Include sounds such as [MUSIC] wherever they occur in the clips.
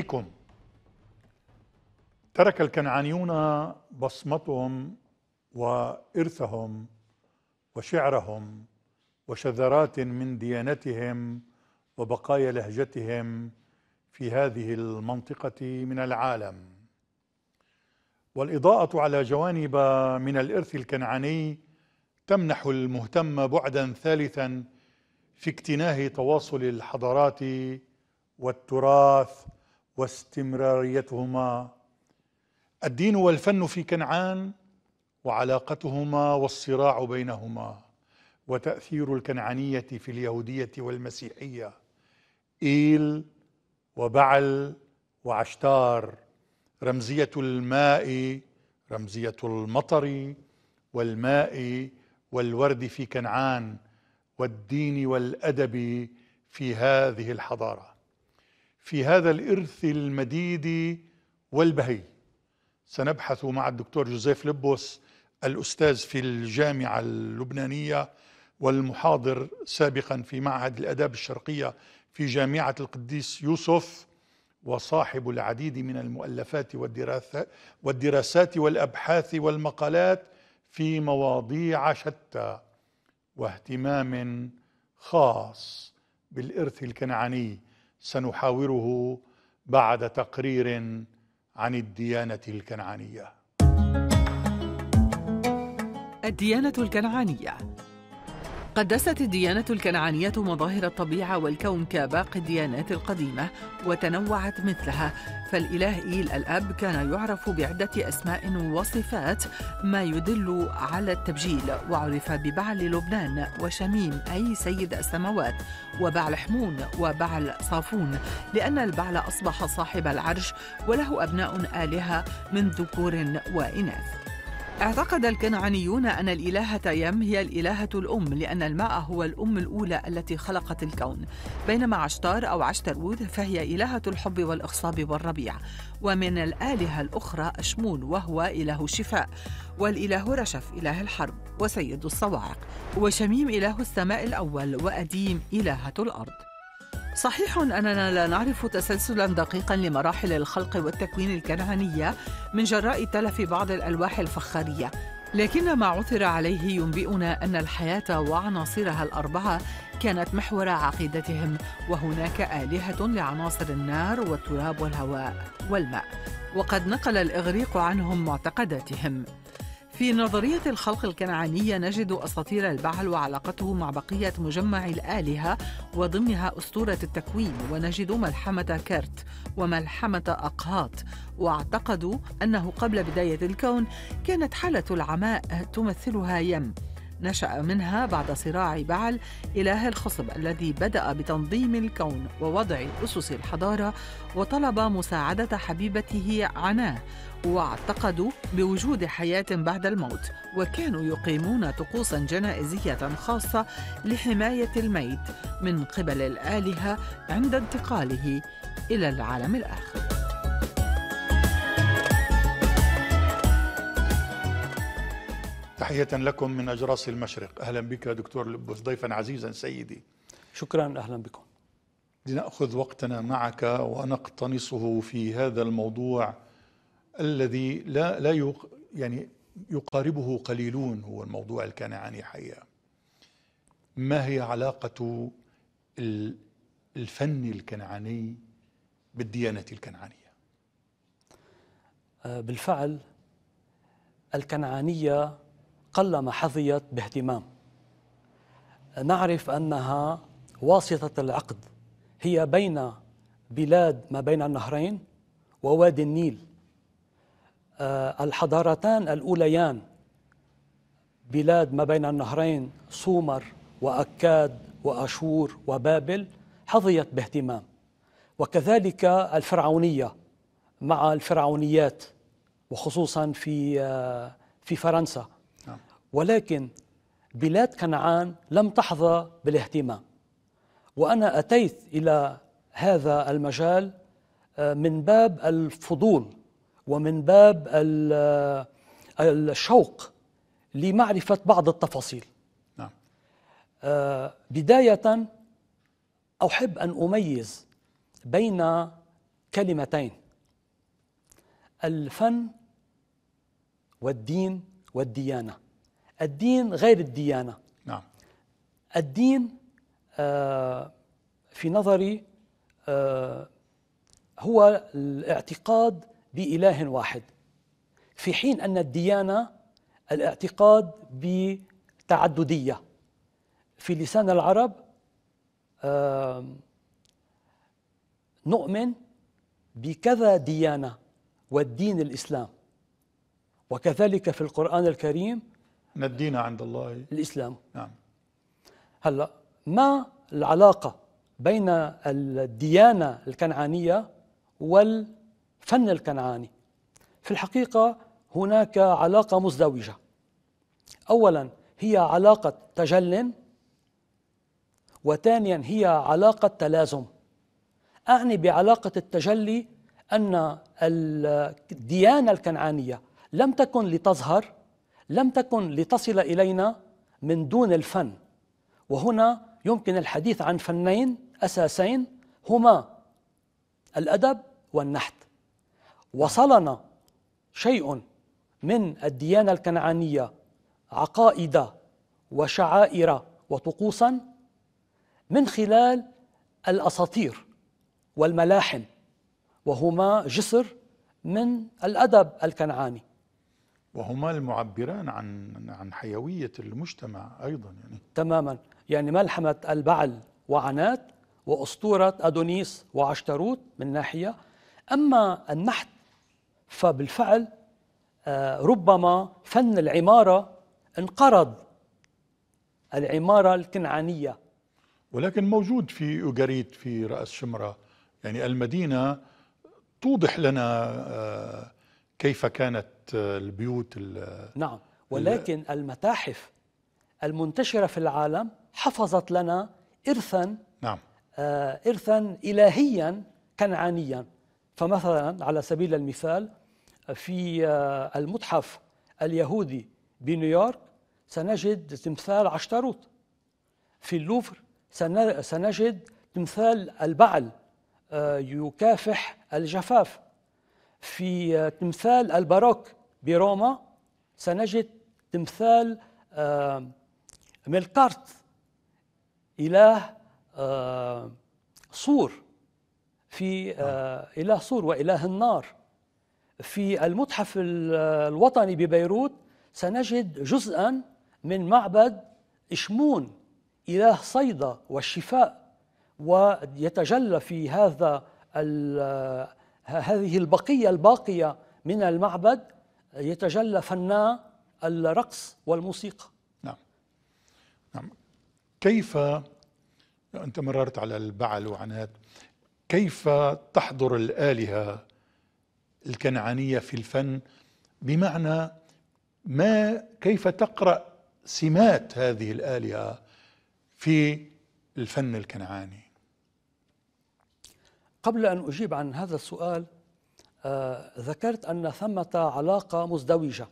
فيكم ترك الكنعانيون بصمتهم وارثهم وشعرهم وشذرات من ديانتهم وبقايا لهجتهم في هذه المنطقه من العالم والاضاءه على جوانب من الارث الكنعاني تمنح المهتم بعدا ثالثا في اكتناه تواصل الحضارات والتراث واستمراريتهما الدين والفن في كنعان وعلاقتهما والصراع بينهما وتأثير الكنعانية في اليهودية والمسيحية إيل وبعل وعشتار رمزية الماء رمزية المطر والماء والورد في كنعان والدين والأدب في هذه الحضارة في هذا الإرث المديد والبهي سنبحث مع الدكتور جوزيف لبوس الأستاذ في الجامعة اللبنانية والمحاضر سابقا في معهد الآداب الشرقية في جامعة القديس يوسف وصاحب العديد من المؤلفات والدراسات والأبحاث والمقالات في مواضيع شتى واهتمام خاص بالإرث الكنعاني سنحاوره بعد تقرير عن الديانه الكنعانيه الديانه الكنعانيه قدست الديانة الكنعانية مظاهر الطبيعة والكون كباقي الديانات القديمة وتنوعت مثلها فالإله إيل الأب كان يعرف بعدة أسماء وصفات ما يدل على التبجيل وعرف ببعل لبنان وشميم أي سيد السماوات وبعل حمون وبعل صافون لأن البعل أصبح صاحب العرش وله أبناء آلهة من ذكور وإناث اعتقد الكنعانيون أن الإلهة يم هي الإلهة الأم لأن الماء هو الأم الأولى التي خلقت الكون بينما عشتار أو عشتروذ فهي إلهة الحب والإخصاب والربيع ومن الآلهة الأخرى أشمون وهو إله الشفاء والإله رشف إله الحرب وسيد الصواعق وشميم إله السماء الأول وأديم إلهة الأرض صحيح أننا لا نعرف تسلسلا دقيقا لمراحل الخلق والتكوين الكنعانية من جراء تلف بعض الألواح الفخارية لكن ما عثر عليه ينبئنا أن الحياة وعناصرها الأربعة كانت محور عقيدتهم وهناك آلهة لعناصر النار والتراب والهواء والماء وقد نقل الإغريق عنهم معتقداتهم في نظرية الخلق الكنعانية نجد أساطير البعل وعلاقته مع بقية مجمع الآلهة وضمنها أسطورة التكوين ونجد ملحمة كرت وملحمة أقهاط واعتقدوا أنه قبل بداية الكون كانت حالة العماء تمثلها يم نشأ منها بعد صراع بعل إله الخصب الذي بدأ بتنظيم الكون ووضع أسس الحضارة وطلب مساعدة حبيبته عناه واعتقدوا بوجود حياة بعد الموت وكانوا يقيمون طقوسا جنائزية خاصة لحماية الميت من قبل الآلهة عند انتقاله إلى العالم الآخر تحية لكم من أجراس المشرق أهلا بك دكتور لبوس ضيفا عزيزا سيدي شكرا أهلا بكم لنأخذ وقتنا معك ونقتنصه في هذا الموضوع الذي لا لا يق يعني يقاربه قليلون هو الموضوع الكنعاني حقيقة ما هي علاقة الفن الكنعاني بالديانة الكنعانية آه، بالفعل الكنعانية قلما حظيت باهتمام نعرف أنها واسطة العقد هي بين بلاد ما بين النهرين ووادي النيل آه، الحضارتان الأوليان بلاد ما بين النهرين سومر وأكاد وأشور وبابل حظيت باهتمام وكذلك الفرعونية مع الفرعونيات وخصوصا في آه، في فرنسا ولكن بلاد كنعان لم تحظى بالاهتمام وانا اتيت الى هذا المجال آه، من باب الفضول ومن باب آه، الشوق لمعرفه بعض التفاصيل نعم. آه، بدايه احب ان اميز بين كلمتين الفن والدين والديانه الدين غير الديانة نعم الدين آه، في نظري آه، هو الاعتقاد بإله واحد في حين أن الديانة الاعتقاد بتعددية في لسان العرب نؤمن بكذا ديانة والدين الإسلام وكذلك في القرآن الكريم أن الدين عند الله الإسلام نعم هلا ما العلاقة بين الديانة الكنعانية والفن الكنعاني في الحقيقة هناك علاقة مزدوجة أولا هي علاقة تجل وثانيا هي علاقة تلازم أعني بعلاقة التجلي أن الديانة الكنعانية لم تكن لتظهر لم تكن لتصل الينا من دون الفن وهنا يمكن الحديث عن فنين اساسين هما الادب والنحت وصلنا شيء من الديانه الكنعانيه عقائد وشعائر وطقوسا من خلال الاساطير والملاحم وهما جسر من الادب الكنعاني وهما المعبران عن عن حيوية المجتمع أيضا يعني تماما يعني ملحمة البعل وعنات وأسطورة أدونيس وعشتروت من ناحية أما النحت فبالفعل آه، ربما فن العمارة انقرض العمارة الكنعانية ولكن موجود في أوغاريت في رأس شمرة يعني المدينة توضح لنا آه، كيف كانت البيوت نعم ولكن المتاحف المنتشرة في العالم حفظت لنا إرثا نعم آه إرثا إلهيا كنعانيا فمثلا على سبيل المثال في آه المتحف اليهودي بنيويورك سنجد تمثال عشتروت في اللوفر سنجد تمثال البعل آه يكافح الجفاف في آه، تمثال الباروك بروما سنجد تمثال آه، ملقارت إله آه، صور في آه، إله صور وإله النار في المتحف الوطني ببيروت سنجد جزءا من معبد إشمون إله صيدا والشفاء ويتجلى في هذا هذه البقية الباقية من المعبد يتجلى فنا الرقص والموسيقى نعم نعم كيف أنت مررت على البعل وعنات كيف تحضر الآلهة الكنعانية في الفن بمعنى ما كيف تقرأ سمات هذه الآلهة في الفن الكنعاني قبل أن أجيب عن هذا السؤال آه، ذكرت أن ثمة علاقة مزدوجة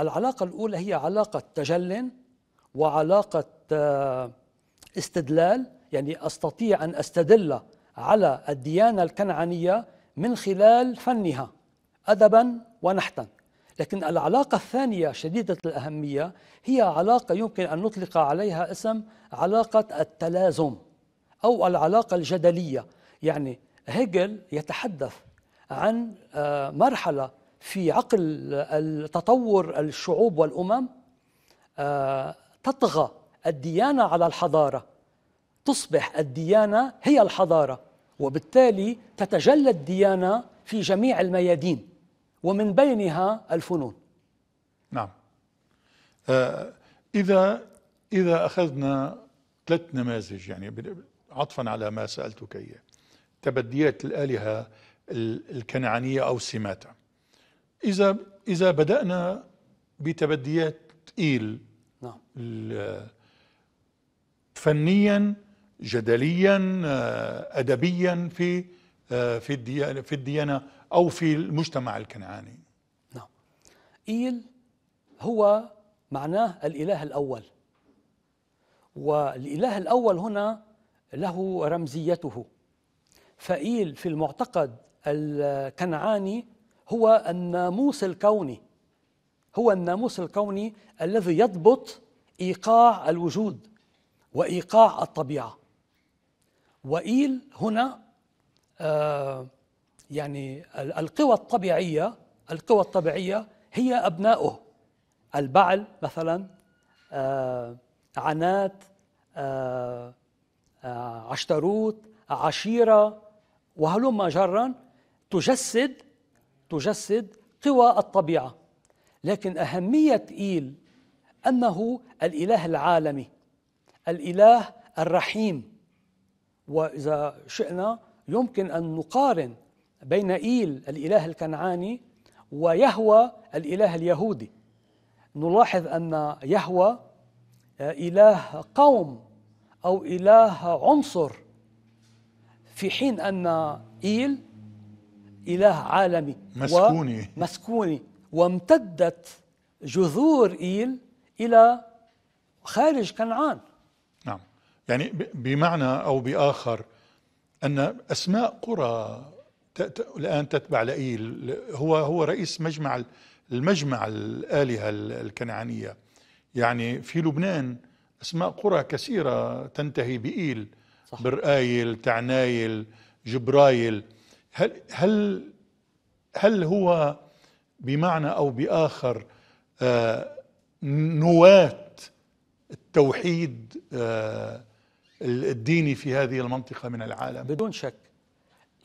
العلاقة الأولى هي علاقة تجل وعلاقة آه، استدلال يعني أستطيع أن أستدل على الديانة الكنعانية من خلال فنها أدبا ونحتا لكن العلاقة الثانية شديدة الأهمية هي علاقة يمكن أن نطلق عليها اسم علاقة التلازم أو العلاقة الجدلية يعني هيجل يتحدث عن آه، مرحلة في عقل تطور الشعوب والأمم آه، تطغى الديانة على الحضارة تصبح الديانة هي الحضارة وبالتالي تتجلى الديانة في جميع الميادين ومن بينها الفنون نعم آه إذا إذا أخذنا ثلاث نماذج يعني عطفا على ما سألتك إياه تبديات الآلهة الكنعانية أو سماتة إذا إذا بدأنا بتبديات إيل نعم. فنيا جدليا آه، أدبيا في آه، في الديانة, في الديانة أو في المجتمع الكنعاني نعم إيل هو معناه الإله الأول والإله الأول هنا له رمزيته فإيل في المعتقد الكنعاني هو الناموس الكوني هو الناموس الكوني الذي يضبط ايقاع الوجود وايقاع الطبيعه وايل هنا آه يعني القوى الطبيعيه القوى الطبيعيه هي ابناؤه البعل مثلا آه عنات آه, آه، عشتروت عشيره وهلم جرا تجسد تجسد قوى الطبيعة لكن أهمية إيل أنه الإله العالمي الإله الرحيم وإذا شئنا يمكن أن نقارن بين إيل الإله الكنعاني ويهوى الإله اليهودي نلاحظ أن يهوى إله قوم أو إله عنصر في حين أن إيل إله عالمي مسكوني مسكوني وامتدت جذور إيل إلى خارج كنعان نعم يعني بمعنى أو بآخر أن أسماء قرى الآن تتبع لإيل هو هو رئيس مجمع المجمع الآلهة الكنعانية يعني في لبنان أسماء قرى كثيرة تنتهي بإيل صح. برآيل تعنايل جبرايل هل هل هل هو بمعنى او باخر آه، نواة التوحيد آه، الديني في هذه المنطقه من العالم بدون شك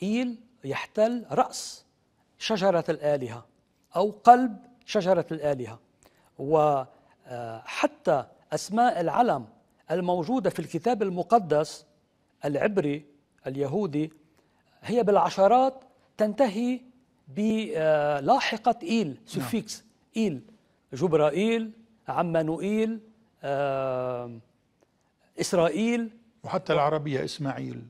ايل يحتل راس شجره الالهه او قلب شجره الالهه وحتى آه، اسماء العلم الموجوده في الكتاب المقدس العبري اليهودي هي بالعشرات تنتهي بلاحقة إيل سفيكس نعم. إيل جبرائيل عمانوئيل إسرائيل وحتى العربية إسماعيل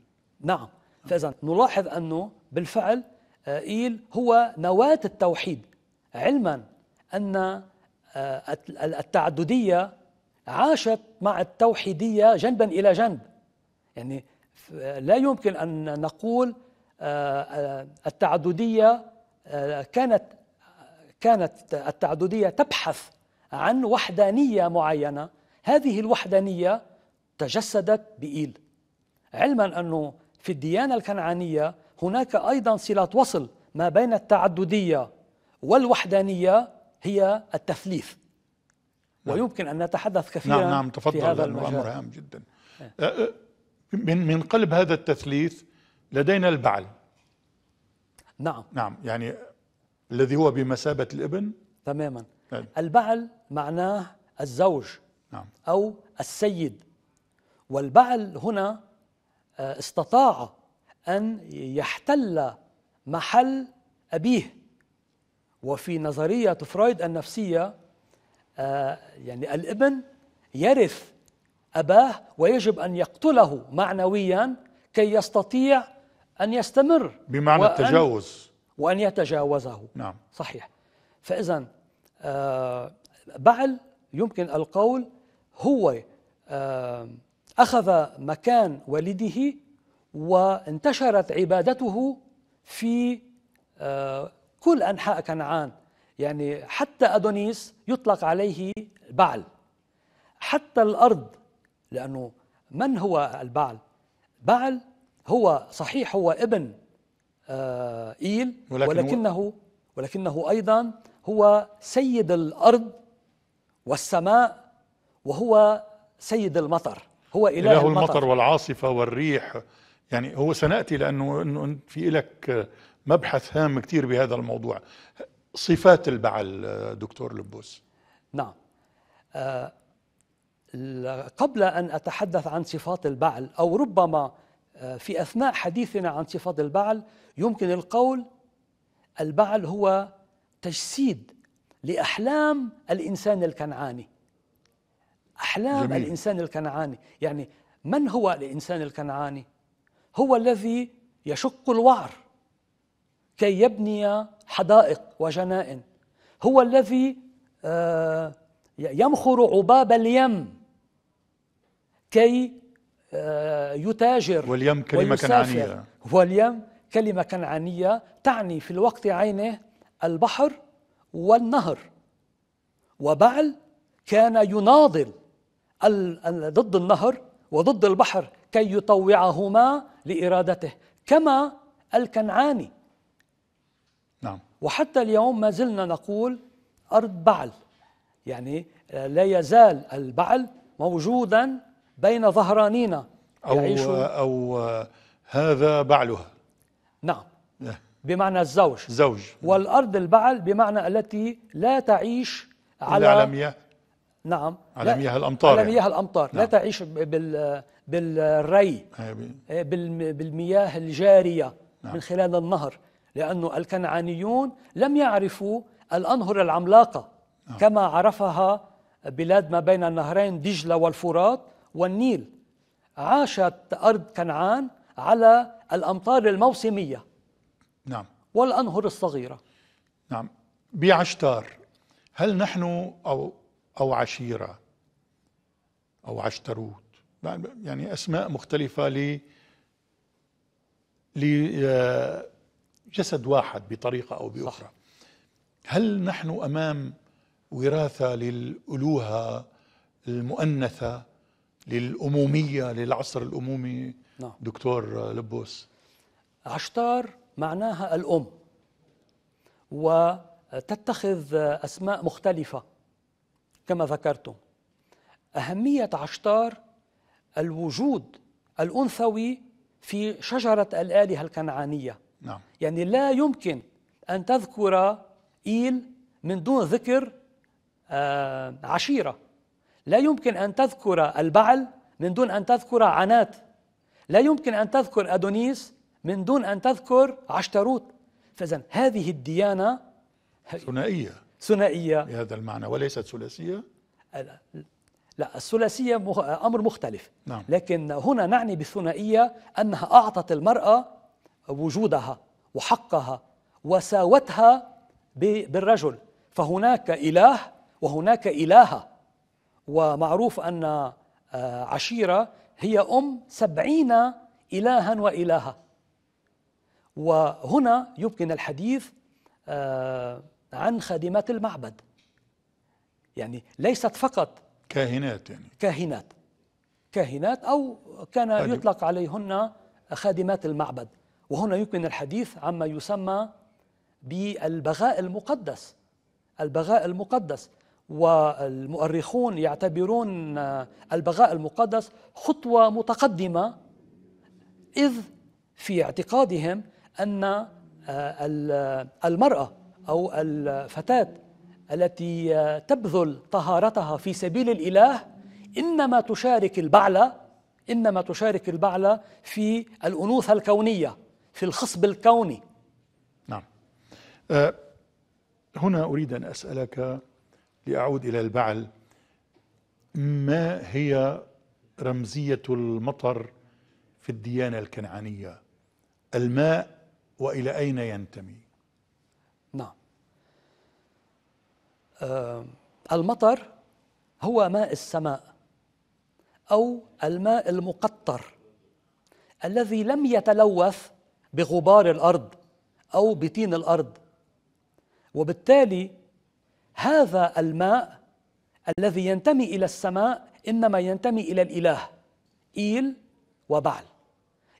نعم. نعم فإذا نلاحظ أنه بالفعل آه، إيل هو نواة التوحيد علما أن آه، التعددية عاشت مع التوحيدية جنبا إلى جنب يعني لا يمكن أن نقول آه، آه، التعددية آه، كانت كانت التعددية تبحث عن وحدانية معينة هذه الوحدانية تجسدت بإيل علما أنه في الديانة الكنعانية هناك أيضا صلة وصل ما بين التعددية والوحدانية هي التثليث نعم. ويمكن أن نتحدث نعم، كثيرا نعم نعم تفضل في هذا الأمر هام جدا من من قلب هذا التثليث لدينا البعل نعم نعم يعني الذي هو بمثابة الابن تماما نعم. البعل معناه الزوج نعم. أو السيد والبعل هنا آه، استطاع أن يحتل محل أبيه وفي نظرية فرويد النفسية آه، يعني الابن يرث أباه ويجب أن يقتله معنويا كي يستطيع أن يستمر بمعنى وأن التجاوز وأن يتجاوزه نعم صحيح فإذا آه، بعل يمكن القول هو آه، أخذ مكان والده وانتشرت عبادته في آه، كل أنحاء كنعان يعني حتى أدونيس يطلق عليه بعل حتى الأرض لأنه من هو البعل؟ بعل هو صحيح هو ابن آه، إيل ولكن ولكنه ولكنه أيضا هو سيد الأرض والسماء وهو سيد المطر هو إله, إله المطر, المطر والعاصفة والريح يعني هو سنأتي لأنه إنه في لك مبحث هام كثير بهذا الموضوع صفات البعل دكتور لبوس نعم آه، قبل أن أتحدث عن صفات البعل أو ربما في أثناء حديثنا عن صفات البعل يمكن القول البعل هو تجسيد لأحلام الإنسان الكنعاني أحلام جميل. الإنسان الكنعاني يعني من هو الإنسان الكنعاني؟ هو الذي يشق الوعر كي يبني حدائق وجنائن هو الذي آه، يمخر عباب اليم كي آه، يتاجر واليم كلمة كنعانية واليم كلمة كنعانية تعني في الوقت عينه البحر والنهر وبعل كان يناضل ضد النهر وضد البحر كي يطوعهما لإرادته كما الكنعاني نعم وحتى اليوم ما زلنا نقول أرض بعل يعني لا يزال البعل موجودا بين ظهرانينا أو, أو هذا بعلها نعم بمعنى الزوج زوج والأرض البعل بمعنى التي لا تعيش على, على مياه نعم على مياه الأمطار على مياه الأمطار يعني. لا نعم. تعيش بال بالري آه، إيه، بالمياه الجارية نعم. من خلال النهر لأن الكنعانيون لم يعرفوا الأنهر العملاقة نعم. كما عرفها بلاد ما بين النهرين دجلة والفرات والنيل عاشت أرض كنعان على الأمطار الموسمية نعم والأنهر الصغيرة نعم بعشتار هل نحن أو أو عشيرة أو عشتروت يعني أسماء مختلفة ل لجسد آه، واحد بطريقة أو بأخرى هل نحن أمام وراثة للألوهة المؤنثة للأمومية نعم. للعصر الأمومي نعم. دكتور لبوس عشتار معناها الأم وتتخذ أسماء مختلفة كما ذكرتم أهمية عشتار الوجود الأنثوي في شجرة الآلهة الكنعانية نعم. يعني لا يمكن أن تذكر إيل من دون ذكر آه، عشيرة لا يمكن أن تذكر البعل من دون أن تذكر عنات لا يمكن أن تذكر أدونيس من دون أن تذكر عشتروت فإذا هذه الديانة ثنائية ثنائية بهذا المعنى وليست ثلاثية لا الثلاثية أمر مختلف نعم. لكن هنا نعني بالثنائية أنها أعطت المرأة وجودها وحقها وساوتها بالرجل فهناك إله وهناك إلهة ومعروف أن آه، عشيرة هي أم سبعين إلها وإلها وهنا يمكن الحديث آه، عن خادمات المعبد يعني ليست فقط كاهنات يعني كاهنات كاهنات أو كان طيب. يطلق عليهن خادمات المعبد وهنا يمكن الحديث عما يسمى بالبغاء المقدس البغاء المقدس والمؤرخون يعتبرون البغاء المقدس خطوه متقدمه اذ في اعتقادهم ان آه، المراه او الفتاه التي آه، تبذل طهارتها في سبيل الاله انما تشارك البعله انما تشارك البعله في الانوثه الكونيه في الخصب الكوني نعم آه، هنا اريد ان اسالك لأعود إلى البعل ما هي رمزية المطر في الديانة الكنعانية الماء وإلى أين ينتمي نعم آه المطر هو ماء السماء أو الماء المقطر الذي لم يتلوث بغبار الأرض أو بطين الأرض وبالتالي هذا الماء الذي ينتمي إلى السماء إنما ينتمي إلى الإله إيل وبعل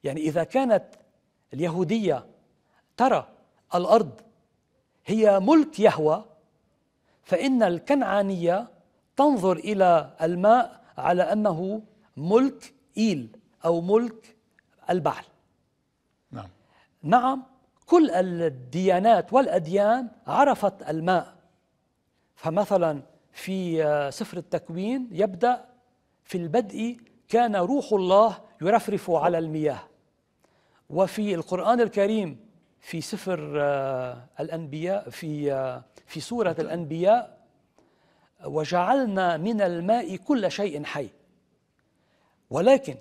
يعني إذا كانت اليهودية ترى الأرض هي ملك يهوى فإن الكنعانية تنظر إلى الماء على أنه ملك إيل أو ملك البعل نعم نعم كل الديانات والأديان عرفت الماء فمثلا في آه، سفر التكوين يبدأ في البدء كان روح الله يرفرف على المياه وفي القرآن الكريم في سفر آه، الأنبياء في آه، في سورة الأنبياء وجعلنا من الماء كل شيء حي ولكن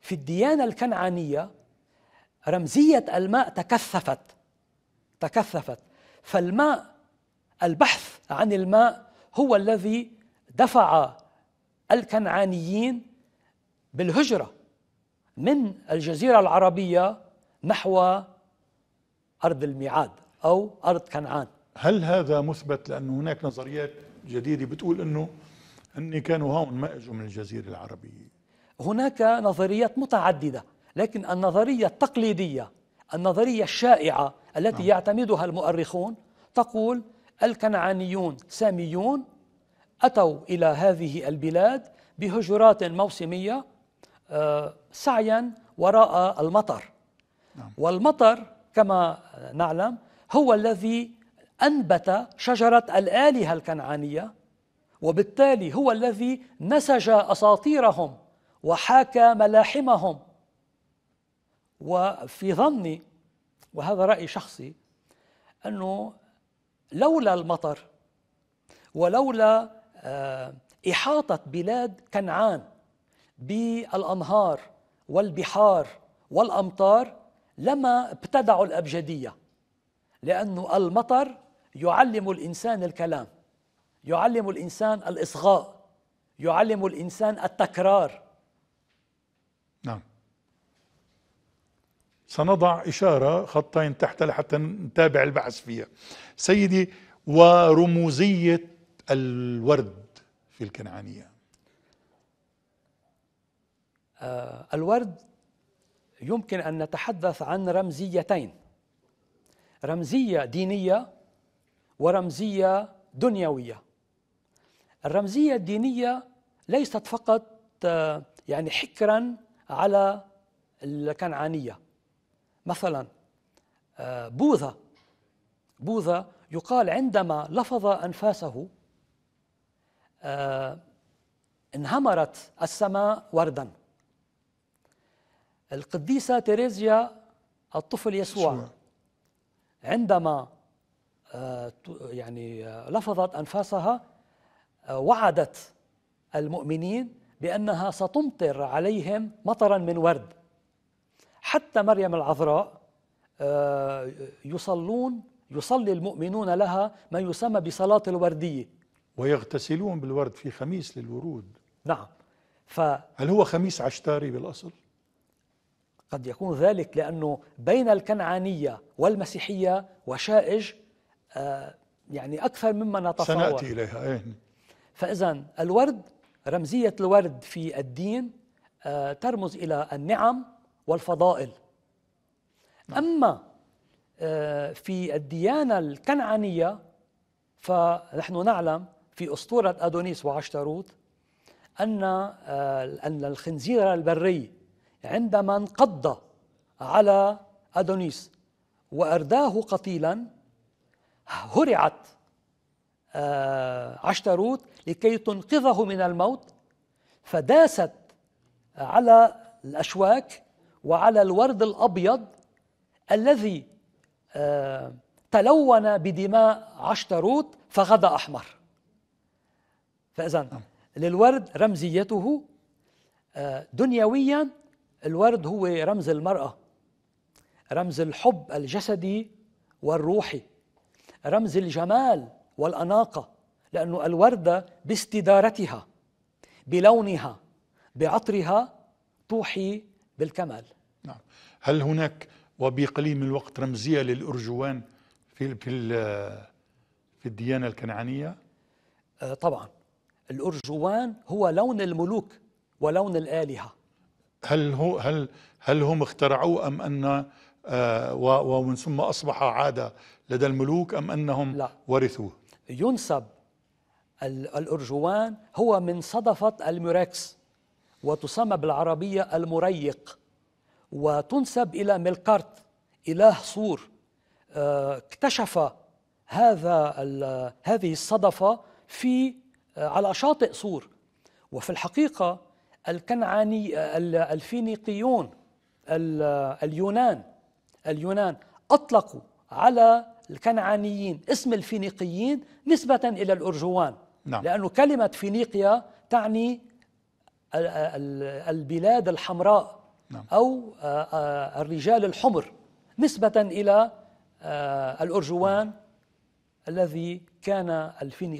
في الديانة الكنعانية رمزية الماء تكثفت تكثفت فالماء البحث عن الماء هو الذي دفع الكنعانيين بالهجرة من الجزيرة العربية نحو أرض الميعاد أو أرض كنعان هل هذا مثبت لأن هناك نظريات جديدة بتقول أنه أن كانوا هون ما أجوا من الجزيرة العربية هناك نظريات متعددة لكن النظرية التقليدية النظرية الشائعة التي نعم. يعتمدها المؤرخون تقول الكنعانيون ساميون أتوا إلى هذه البلاد بهجرات موسمية آه، سعيا وراء المطر نعم. والمطر كما نعلم هو الذي أنبت شجرة الآلهة الكنعانية وبالتالي هو الذي نسج أساطيرهم وحاكى ملاحمهم وفي ظني وهذا رأي شخصي أنه لولا المطر ولولا آه، إحاطة بلاد كنعان بالأنهار والبحار والأمطار لما ابتدعوا الأبجدية لأن المطر يعلم الإنسان الكلام يعلم الإنسان الإصغاء يعلم الإنسان التكرار نعم سنضع إشارة خطين تحت لحتى نتابع البحث فيها سيدي ورموزية الورد في الكنعانية آه الورد يمكن أن نتحدث عن رمزيتين رمزية دينية ورمزية دنيوية الرمزية الدينية ليست فقط آه، يعني حكرا على الكنعانية مثلا آه، بوذا بوذا يقال عندما لفظ أنفاسه آه، انهمرت السماء وردا القديسة تيريزيا الطفل يسوع عندما آه، يعني لفظت أنفاسها وعدت المؤمنين بأنها ستمطر عليهم مطرا من ورد حتى مريم العذراء آه، يصلون يصلي المؤمنون لها ما يسمى بصلاة الوردية ويغتسلون بالورد في خميس للورود نعم ف هل هو خميس عشتاري بالأصل؟ قد يكون ذلك لأنه بين الكنعانية والمسيحية وشائج آه، يعني أكثر مما نتصور سنأتي إليها إيه؟ فإذا الورد رمزية الورد في الدين آه، ترمز إلى النعم والفضائل نعم. أما آه، في الديانة الكنعانية فنحن نعلم في أسطورة أدونيس وعشتروت أن آه، أن الخنزير البري عندما انقض على أدونيس وأرداه قتيلا هرعت آه، عشتروت لكي تنقذه من الموت فداست على الأشواك وعلى الورد الأبيض الذي آه، تلون بدماء عشتروت فغدا أحمر فإذا نعم. للورد رمزيته آه، دنيويا الورد هو رمز المرأة رمز الحب الجسدي والروحي رمز الجمال والأناقة لأن الوردة باستدارتها بلونها بعطرها توحي بالكمال نعم هل هناك وبقليل من الوقت رمزية للأرجوان في في في الديانة الكنعانية؟ آه، طبعا الأرجوان هو لون الملوك ولون الآلهة هل هو هل هل هم اخترعوه أم أن آه، ومن ثم أصبح عادة لدى الملوك أم أنهم لا. ورثوه؟ ينسب الأرجوان هو من صدفة الميركس وتسمى بالعربية المريق وتنسب إلى ملقرت إله صور آه، اكتشف هذا هذه الصدفة في آه، على شاطئ صور وفي الحقيقة الكنعاني الفينيقيون اليونان اليونان أطلقوا على الكنعانيين اسم الفينيقيين نسبة إلى الأرجوان نعم. لأن كلمة فينيقيا تعني البلاد الحمراء نعم. أو آه، آه، الرجال الحمر نسبة إلى آه، الأرجوان نعم. الذي كان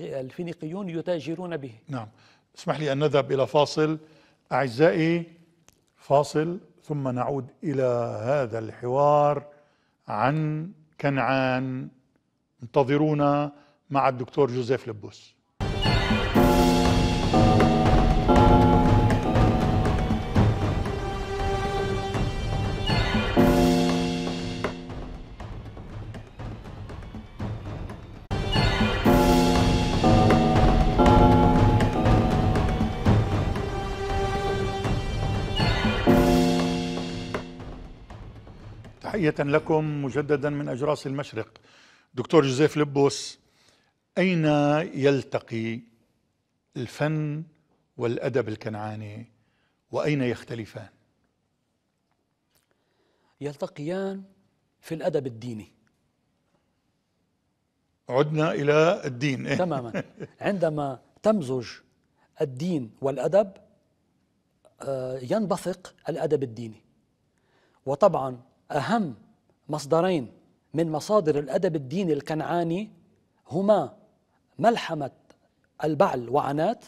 الفينيقيون يتاجرون به نعم اسمح لي أن نذهب إلى فاصل أعزائي فاصل ثم نعود إلى هذا الحوار عن كنعان انتظرونا مع الدكتور جوزيف لبوس تحية لكم مجددا من أجراس المشرق دكتور جوزيف لبوس أين يلتقي الفن والأدب الكنعاني وأين يختلفان يلتقيان في الأدب الديني عدنا إلى الدين إيه؟ تماما [LAUGHS] عندما تمزج الدين والأدب آه، ينبثق الأدب الديني وطبعا أهم مصدرين من مصادر الأدب الديني الكنعاني هما ملحمة البعل وعنات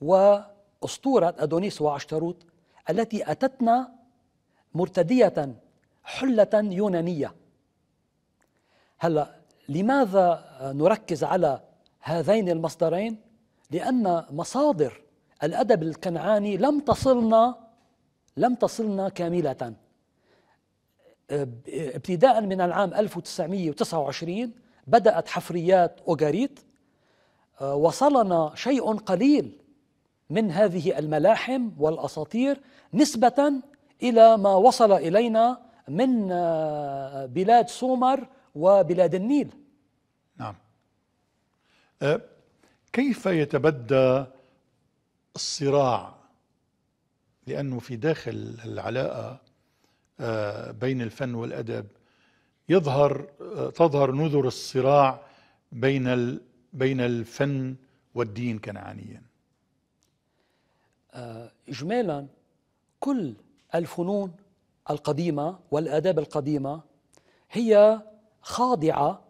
وأسطورة أدونيس وعشتروت التي أتتنا مرتدية حلة يونانية هلا لماذا نركز على هذين المصدرين؟ لأن مصادر الأدب الكنعاني لم تصلنا لم تصلنا كاملة ابتداء من العام 1929 بدأت حفريات أوغاريت آه، وصلنا شيء قليل من هذه الملاحم والأساطير نسبة إلى ما وصل إلينا من آه، بلاد سومر وبلاد النيل نعم آه، كيف يتبدى الصراع لأنه في داخل العلاقة آه، بين الفن والأدب يظهر آه، تظهر نذر الصراع بين بين الفن والدين كنعانيا آه، إجمالا كل الفنون القديمة والآداب القديمة هي خاضعة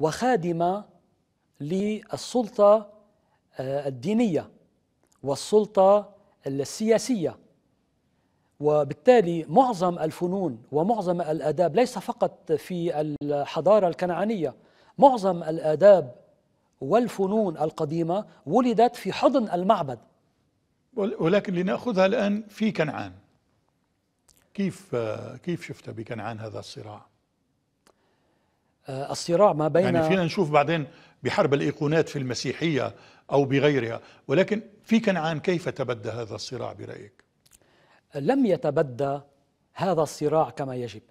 وخادمة للسلطة الدينية والسلطة السياسية وبالتالي معظم الفنون ومعظم الاداب ليس فقط في الحضاره الكنعانيه معظم الاداب والفنون القديمه ولدت في حضن المعبد ولكن لناخذها الان في كنعان كيف كيف شفت بكنعان هذا الصراع آه، الصراع ما بين يعني فينا نشوف بعدين بحرب الايقونات في المسيحيه او بغيرها ولكن في كنعان كيف تبدى هذا الصراع برايك لم يتبدى هذا الصراع كما يجب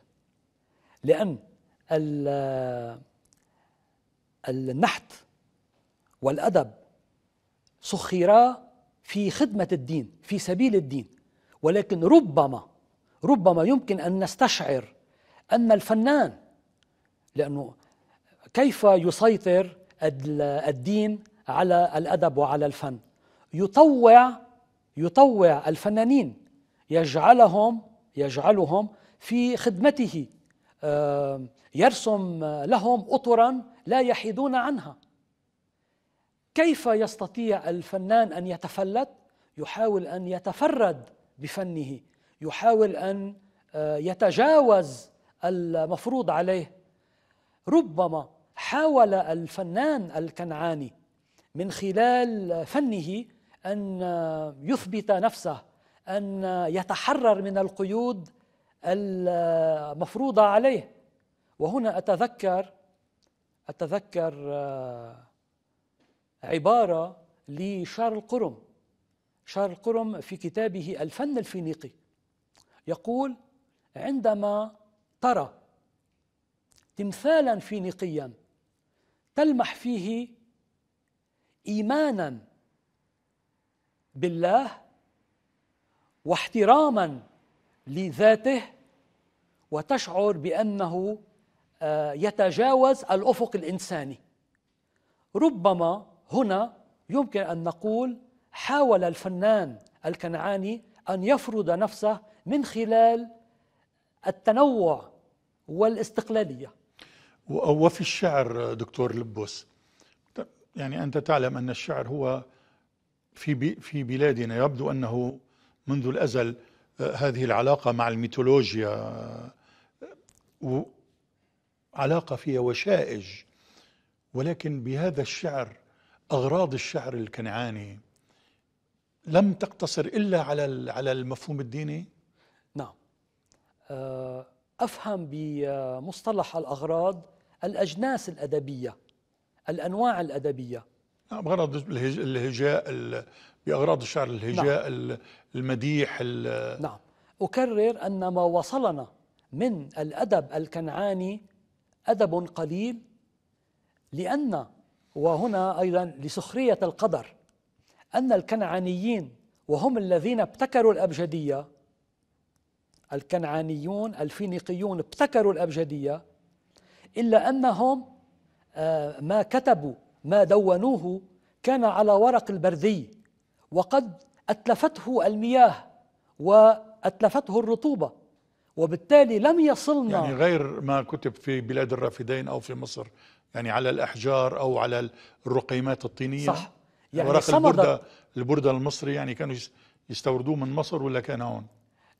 لأن النحت والأدب سخرا في خدمة الدين في سبيل الدين ولكن ربما ربما يمكن أن نستشعر أن الفنان لأنه كيف يسيطر الدين على الأدب وعلى الفن يطوع يطوع الفنانين يجعلهم يجعلهم في خدمته يرسم لهم اطرا لا يحيدون عنها كيف يستطيع الفنان ان يتفلت يحاول ان يتفرد بفنه يحاول ان يتجاوز المفروض عليه ربما حاول الفنان الكنعاني من خلال فنه ان يثبت نفسه أن يتحرر من القيود المفروضة عليه وهنا أتذكر أتذكر آه، عبارة لشارل قرم شارل قرم في كتابه الفن الفينيقي يقول عندما ترى تمثالا فينيقيا تلمح فيه ايمانا بالله واحتراما لذاته وتشعر بانه آه، يتجاوز الافق الانساني ربما هنا يمكن ان نقول حاول الفنان الكنعاني ان يفرض نفسه من خلال التنوع والاستقلاليه وفي الشعر دكتور لبوس يعني انت تعلم ان الشعر هو في في بلادنا يبدو انه منذ الأزل آه، هذه العلاقة مع الميتولوجيا آه، علاقة فيها وشائج ولكن بهذا الشعر أغراض الشعر الكنعاني لم تقتصر إلا على على المفهوم الديني نعم آه، أفهم بمصطلح الأغراض الأجناس الأدبية الأنواع الأدبية نعم غرض الهجاء بأغراض الشعر الهجاء نعم. المديح نعم أكرر أن ما وصلنا من الأدب الكنعاني أدب قليل لأن وهنا أيضا لسخرية القدر أن الكنعانيين وهم الذين ابتكروا الأبجدية الكنعانيون الفينيقيون ابتكروا الأبجدية إلا أنهم آه، ما كتبوا ما دونوه كان على ورق البردي وقد أتلفته المياه وأتلفته الرطوبة وبالتالي لم يصلنا يعني غير ما كتب في بلاد الرافدين أو في مصر يعني على الأحجار أو على الرقيمات الطينية صح يعني ورق البردة, البردة المصري يعني كانوا يستوردوه من مصر ولا كان هون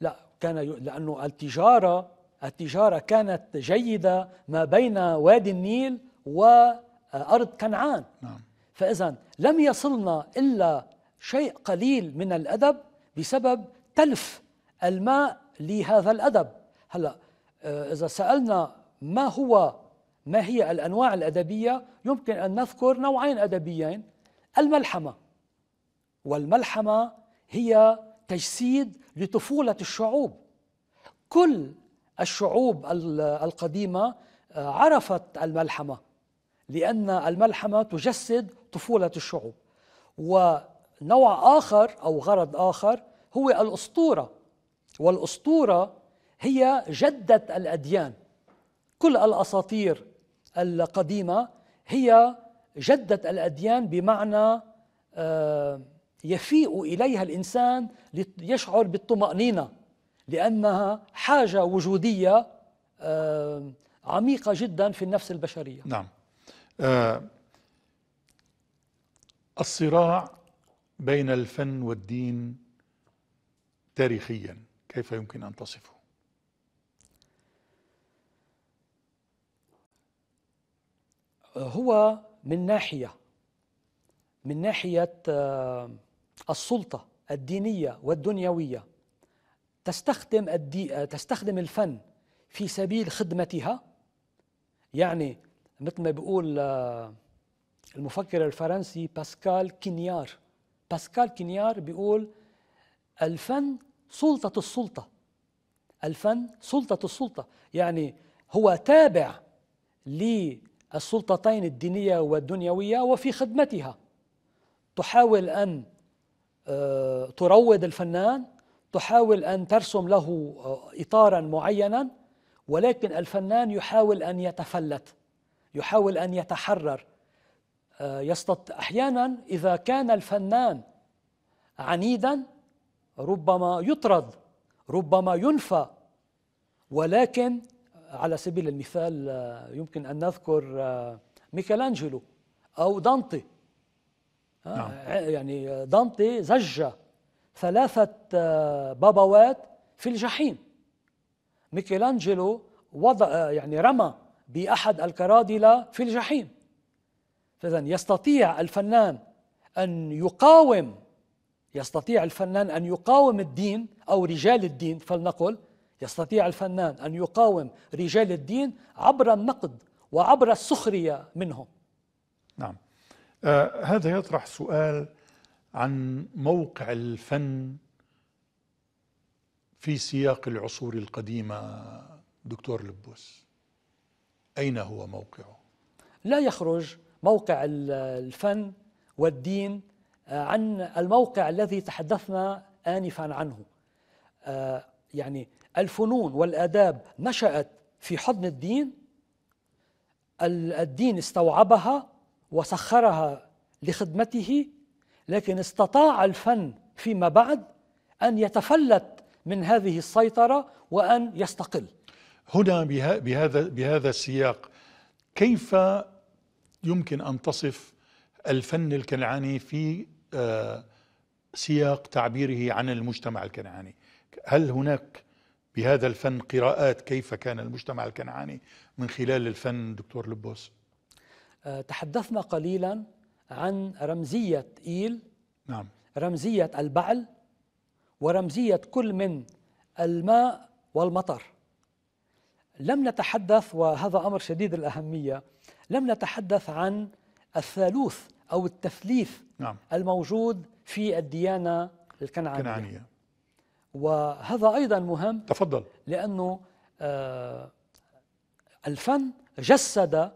لا كان ي... لأنه التجارة التجارة كانت جيدة ما بين وادي النيل وأرض آه، كنعان نعم فإذا لم يصلنا إلا شيء قليل من الادب بسبب تلف الماء لهذا الادب هلا آه، اذا سالنا ما هو ما هي الانواع الادبيه يمكن ان نذكر نوعين ادبيين الملحمه والملحمه هي تجسيد لطفوله الشعوب كل الشعوب القديمه آه، عرفت الملحمه لان الملحمه تجسد طفوله الشعوب و نوع آخر أو غرض آخر هو الأسطورة والأسطورة هي جدة الأديان كل الأساطير القديمة هي جدة الأديان بمعنى آه، يفيء إليها الإنسان ليشعر بالطمأنينة لأنها حاجة وجودية آه، عميقة جدا في النفس البشرية نعم آه، الصراع بين الفن والدين تاريخيا كيف يمكن أن تصفه هو من ناحية من ناحية آه، السلطة الدينية والدنيوية تستخدم الدي... تستخدم الفن في سبيل خدمتها يعني مثل ما بيقول آه، المفكر الفرنسي باسكال كينيار باسكال كينيار بيقول الفن سلطة السلطة الفن سلطة السلطة يعني هو تابع للسلطتين الدينية والدنيوية وفي خدمتها تحاول أن آه، تروض الفنان تحاول أن ترسم له آه، إطارا معينا ولكن الفنان يحاول أن يتفلت يحاول أن يتحرر آه، يستط... أحيانا إذا كان الفنان عنيدا ربما يطرد ربما ينفى ولكن على سبيل المثال آه، يمكن أن نذكر آه، ميكلانجلو أو دانتي نعم. يعني دانتي زج ثلاثة بابوات في الجحيم ميكلانجلو وضع يعني رمى بأحد الكرادلة في الجحيم فاذا يستطيع الفنان ان يقاوم يستطيع الفنان ان يقاوم الدين او رجال الدين فلنقل يستطيع الفنان ان يقاوم رجال الدين عبر النقد وعبر السخريه منهم. نعم. آه هذا يطرح سؤال عن موقع الفن في سياق العصور القديمه دكتور لبوس. اين هو موقعه؟ لا يخرج موقع الفن والدين آه، عن الموقع الذي تحدثنا آنفا عنه آه، يعني الفنون والآداب نشأت في حضن الدين الدين استوعبها وسخرها لخدمته لكن استطاع الفن فيما بعد أن يتفلت من هذه السيطرة وأن يستقل هنا بهذا بهذا السياق كيف يمكن أن تصف الفن الكنعاني في آه، سياق تعبيره عن المجتمع الكنعاني هل هناك بهذا الفن قراءات كيف كان المجتمع الكنعاني من خلال الفن دكتور لبوس آه، تحدثنا قليلا عن رمزية إيل نعم رمزية البعل ورمزية كل من الماء والمطر لم نتحدث وهذا أمر شديد الأهمية لم نتحدث عن الثالوث أو التثليث نعم. الموجود في الديانة الكنعانية الكنعانية وهذا أيضا مهم تفضل لأنه آه الفن جسد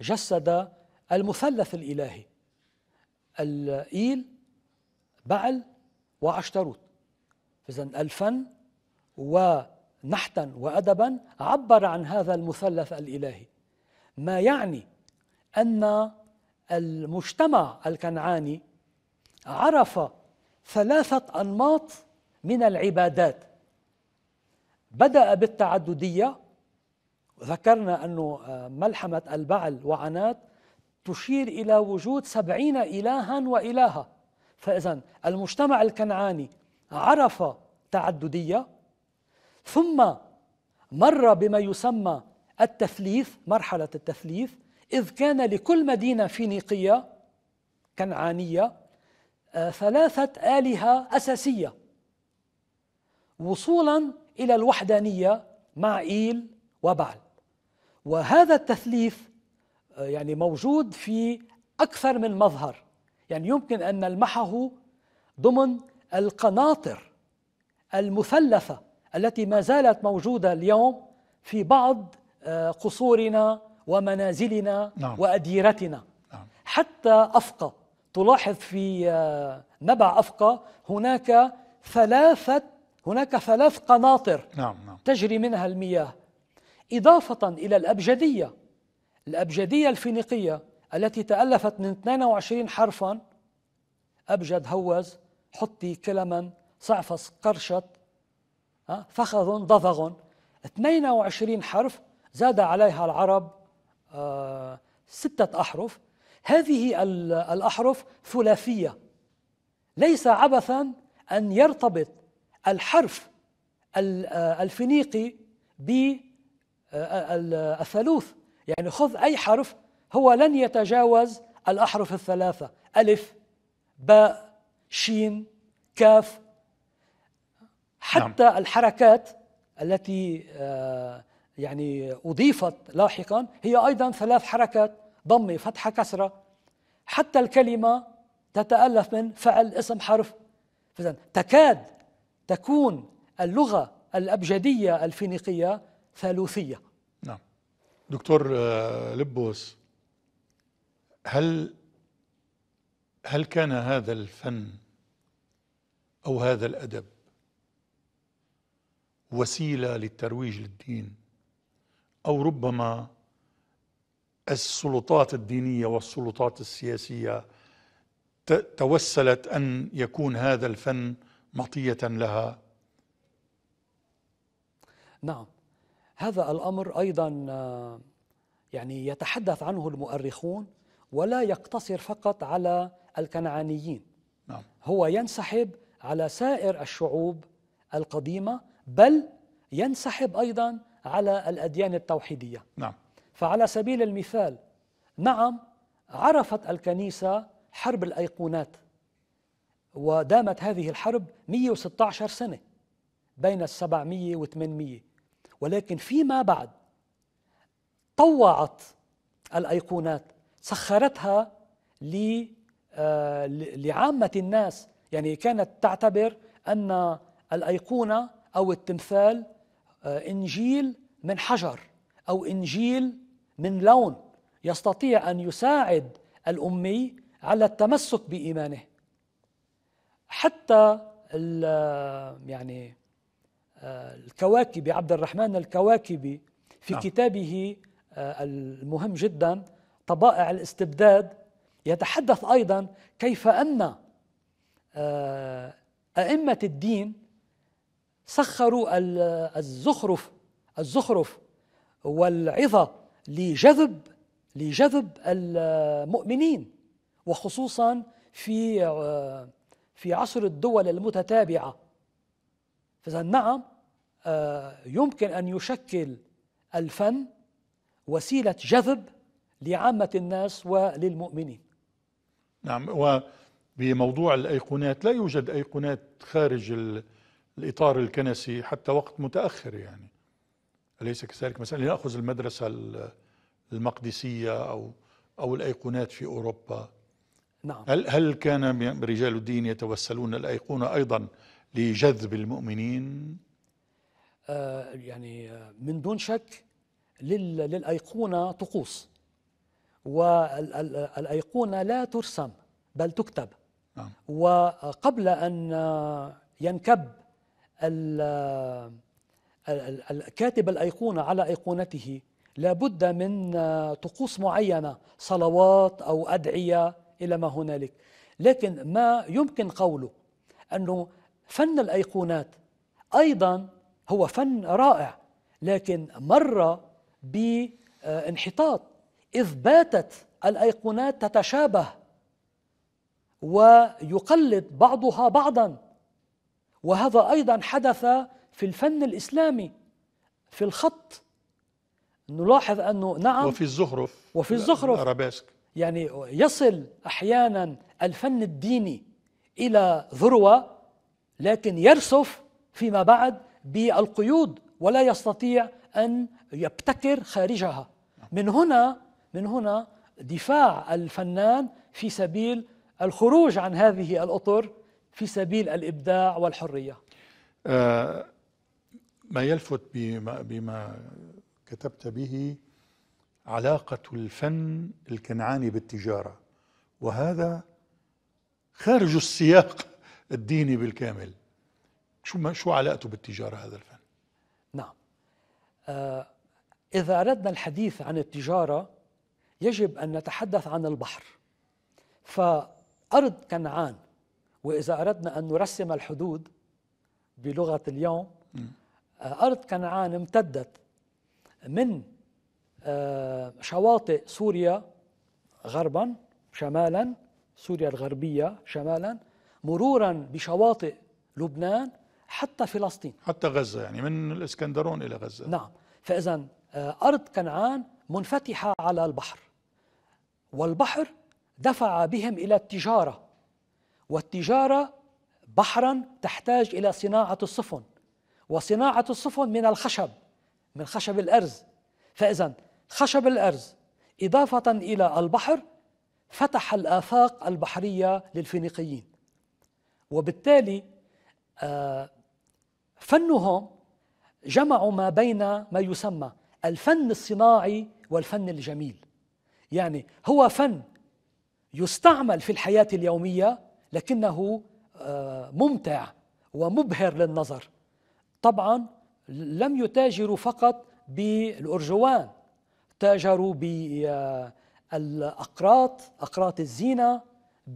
جسد المثلث الإلهي الإيل بعل وعشتروت إذا الفن ونحتا وأدبا عبر عن هذا المثلث الإلهي ما يعني أن المجتمع الكنعاني عرف ثلاثة أنماط من العبادات بدأ بالتعددية ذكرنا أن آه، ملحمة البعل وعنات تشير إلى وجود سبعين إلها وإلهة فإذا المجتمع الكنعاني عرف تعددية ثم مر بما يسمى التثليث مرحلة التثليث إذ كان لكل مدينة فينيقية كنعانية آه، ثلاثة آلهة أساسية وصولا إلى الوحدانية مع إيل وبعل وهذا التثليث آه، يعني موجود في أكثر من مظهر يعني يمكن أن نلمحه ضمن القناطر المثلثة التي ما زالت موجودة اليوم في بعض آه، قصورنا ومنازلنا نعم. وأديرتنا نعم. حتى أفقى تلاحظ في نبع آه، أفقى هناك ثلاثة هناك ثلاث قناطر نعم. نعم. تجري منها المياه إضافة إلى الأبجدية الأبجدية الفينيقية التي تألفت من 22 حرفا أبجد هوز حطي كلما صعفص قرشت آه، فخذ ضفغ 22 حرف زاد عليها العرب آه، ستة أحرف هذه الأحرف ثلاثية ليس عبثا أن يرتبط الحرف آه، الفينيقي بالثالوث آه، يعني خذ أي حرف هو لن يتجاوز الأحرف الثلاثة ألف باء شين كاف نعم. حتى نعم. الحركات التي يعني أضيفت لاحقا هي أيضا ثلاث حركات ضمة فتحة كسرة حتى الكلمة تتألف من فعل اسم حرف فإذا تكاد تكون اللغة الأبجدية الفينيقية ثالوثية نعم دكتور آه، لبوس هل هل كان هذا الفن أو هذا الأدب وسيلة للترويج للدين او ربما السلطات الدينيه والسلطات السياسيه توسلت ان يكون هذا الفن مطيه لها نعم هذا الامر ايضا يعني يتحدث عنه المؤرخون ولا يقتصر فقط على الكنعانيين نعم. هو ينسحب على سائر الشعوب القديمه بل ينسحب ايضا على الأديان التوحيدية نعم فعلى سبيل المثال نعم عرفت الكنيسة حرب الأيقونات ودامت هذه الحرب 116 سنة بين ال 700 و 800 ولكن فيما بعد طوعت الأيقونات سخرتها آه، لعامة الناس يعني كانت تعتبر أن الأيقونة أو التمثال آه، إنجيل من حجر أو إنجيل من لون يستطيع أن يساعد الأمي على التمسك بإيمانه حتى آه، يعني آه، الكواكبي عبد الرحمن الكواكبي في نعم. كتابه المهم جدا طبائع الاستبداد يتحدث ايضا كيف ان ائمه الدين سخروا الزخرف الزخرف والعظة لجذب لجذب المؤمنين وخصوصا في آه، في عصر الدول المتتابعة فإذا نعم آه، يمكن أن يشكل الفن وسيلة جذب لعامة الناس وللمؤمنين نعم وبموضوع الأيقونات لا يوجد أيقونات خارج الإطار الكنسي حتى وقت متأخر يعني أليس كذلك مثلا لنأخذ المدرسة المقدسية أو أو الأيقونات في أوروبا نعم هل هل كان رجال الدين يتوسلون الأيقونة أيضا لجذب المؤمنين؟ آه يعني آه، من دون شك للأيقونة طقوس والأيقونة لا ترسم بل تكتب نعم. وقبل أن ينكب الكاتب الأيقونة على أيقونته لابد من طقوس معينة صلوات أو أدعية إلى ما هنالك لكن ما يمكن قوله أنه فن الأيقونات أيضا هو فن رائع لكن مر بانحطاط إذ باتت الأيقونات تتشابه ويقلد بعضها بعضا وهذا ايضا حدث في الفن الاسلامي في الخط نلاحظ انه نعم وفي الزخرف وفي الزخرف الارابيسك يعني يصل احيانا الفن الديني الى ذروه لكن يرسف فيما بعد بالقيود ولا يستطيع ان يبتكر خارجها من هنا من هنا دفاع الفنان في سبيل الخروج عن هذه الاطر في سبيل الإبداع والحرية آه ما يلفت بما, بما كتبت به علاقة الفن الكنعاني بالتجارة وهذا خارج السياق الديني بالكامل شو ما شو علاقته بالتجارة هذا الفن؟ نعم آه إذا أردنا الحديث عن التجارة يجب أن نتحدث عن البحر فأرض كنعان وإذا أردنا أن نرسم الحدود بلغة اليوم أرض كنعان امتدت من آه، شواطئ سوريا غربا شمالا سوريا الغربية شمالا مرورا بشواطئ لبنان حتى فلسطين حتى غزة يعني من الإسكندرون إلى غزة نعم فإذا آه، أرض كنعان منفتحة على البحر والبحر دفع بهم إلى التجارة والتجارة بحرا تحتاج إلى صناعة السفن وصناعة السفن من الخشب من خشب الأرز فإذا خشب الأرز إضافة إلى البحر فتح الآفاق البحرية للفينيقيين وبالتالي آه، فنهم جمعوا ما بين ما يسمى الفن الصناعي والفن الجميل يعني هو فن يستعمل في الحياة اليومية لكنه آه، ممتع ومبهر للنظر طبعا لم يتاجروا فقط بالأرجوان تاجروا بالأقراط آه، أقراط الزينة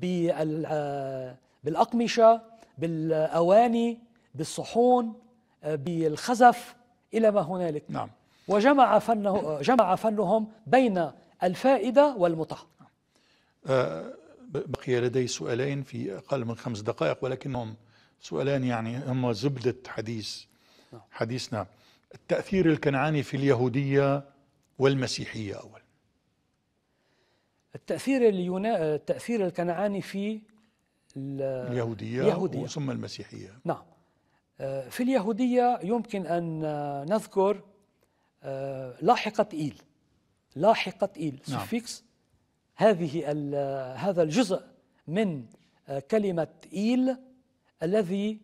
آه، بالأقمشة بالأواني بالصحون بالخزف إلى ما هنالك نعم وجمع فنه جمع فنهم بين الفائدة والمتعة بقي لدي سؤالين في أقل من خمس دقائق ولكنهم سؤالان يعني هم زبدة حديث نعم. حديثنا التأثير الكنعاني في اليهودية والمسيحية أولا التأثير اليونا... التأثير الكنعاني في ال... اليهودية, اليهودية ثم المسيحية نعم آه، في اليهودية يمكن أن نذكر آه، لاحقة إيل لاحقة إيل نعم. سوفيكس هذه هذا الجزء من آه، كلمة إيل الذي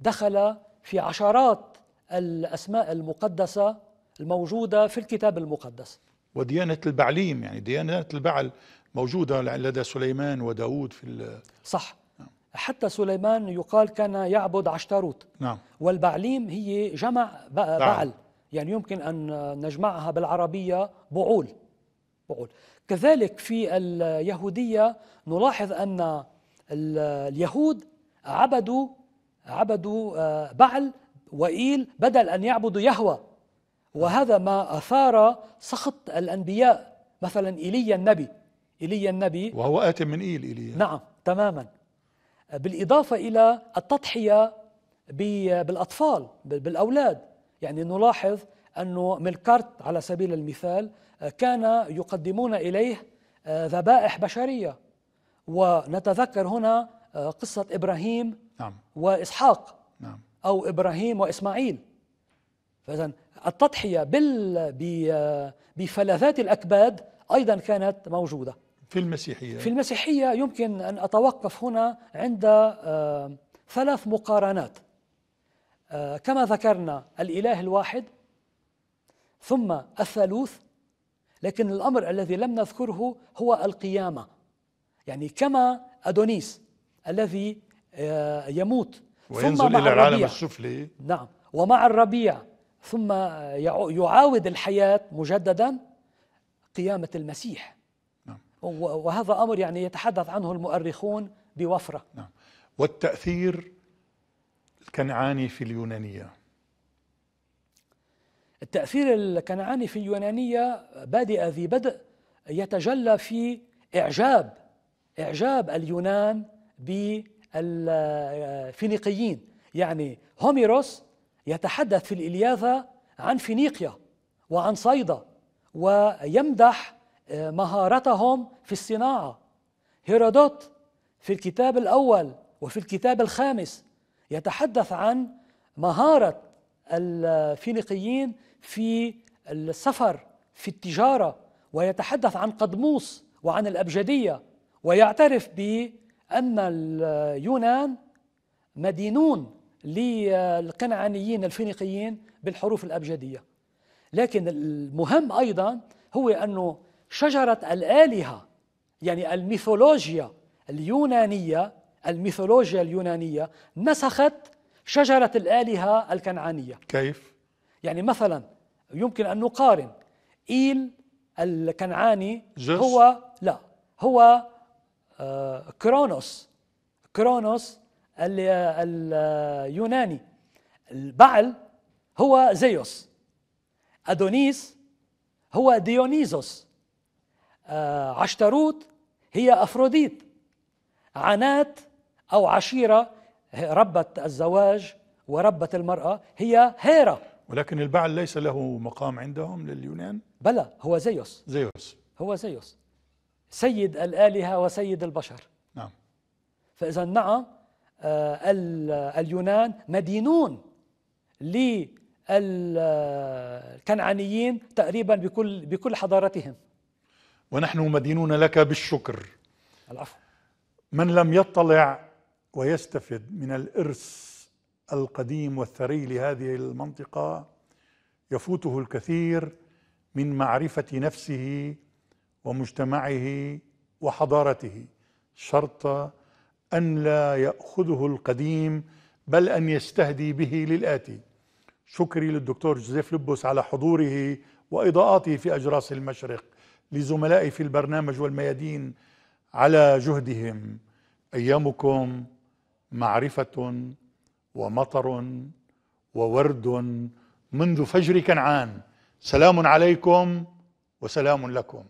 دخل في عشرات الأسماء المقدسة الموجودة في الكتاب المقدس وديانة البعليم يعني ديانة البعل موجودة لدى سليمان وداود في صح نعم. حتى سليمان يقال كان يعبد عشتاروت نعم والبعليم هي جمع بعل, بعل. يعني يمكن أن نجمعها بالعربية بعول بقول كذلك في اليهودية نلاحظ أن اليهود عبدوا عبدوا آه، بعل وإيل بدل أن يعبدوا يهوى وهذا ما أثار سخط الأنبياء مثلا إيليا النبي إيليا النبي وهو آت من إيل إيليا نعم تماما بالإضافة إلى التضحية بالأطفال بالأولاد يعني نلاحظ أنه ملكارت على سبيل المثال كان يقدمون إليه آه، ذبائح بشرية ونتذكر هنا آه، قصة إبراهيم نعم. وإسحاق نعم. أو إبراهيم وإسماعيل فإذا التضحية بال آه، بفلذات الأكباد أيضا كانت موجودة في المسيحية في المسيحية يمكن أن أتوقف هنا عند ثلاث مقارنات كما ذكرنا الإله الواحد ثم الثالوث لكن الأمر الذي لم نذكره هو القيامة يعني كما أدونيس الذي آه، يموت وينزل ثم مع إلى العالم السفلي نعم ومع الربيع ثم يعاود الحياة مجددا قيامة المسيح نعم. وهذا أمر يعني يتحدث عنه المؤرخون بوفرة نعم. والتأثير الكنعاني في اليونانية التأثير الكنعاني في اليونانية بادئ ذي بدء يتجلى في إعجاب إعجاب اليونان بالفينيقيين يعني هوميروس يتحدث في الإلياذة عن فينيقيا وعن صيدا ويمدح آه، مهارتهم في الصناعة هيرودوت في الكتاب الأول وفي الكتاب الخامس يتحدث عن مهارة الفينيقيين في السفر في التجاره ويتحدث عن قدموس وعن الابجديه ويعترف بان اليونان مدينون للقنعانيين الفينيقيين بالحروف الابجديه لكن المهم ايضا هو انه شجره الالهه يعني الميثولوجيا اليونانيه الميثولوجيا اليونانيه نسخت شجره الالهه الكنعانيه كيف يعني مثلا يمكن أن نقارن إيل الكنعاني جس. هو لا هو آه، كرونوس كرونوس اليوناني البعل هو زيوس أدونيس هو ديونيزوس آه، عشتروت هي أفروديت عنات أو عشيرة ربة الزواج وربة المرأة هي هيرا ولكن البعل ليس له مقام عندهم لليونان بلى هو زيوس زيوس هو زيوس سيد الآلهة وسيد البشر نعم فإذا نعم آه، اليونان مدينون للكنعانيين تقريبا بكل بكل حضارتهم ونحن مدينون لك بالشكر العفو من لم يطلع ويستفد من الإرث القديم والثري لهذه المنطقة يفوته الكثير من معرفة نفسه ومجتمعه وحضارته شرط أن لا يأخذه القديم بل أن يستهدي به للآتي شكري للدكتور جوزيف لبوس على حضوره وإضاءاته في أجراس المشرق لزملائي في البرنامج والميادين على جهدهم أيامكم معرفة ومطر وورد منذ فجر كنعان سلام عليكم وسلام لكم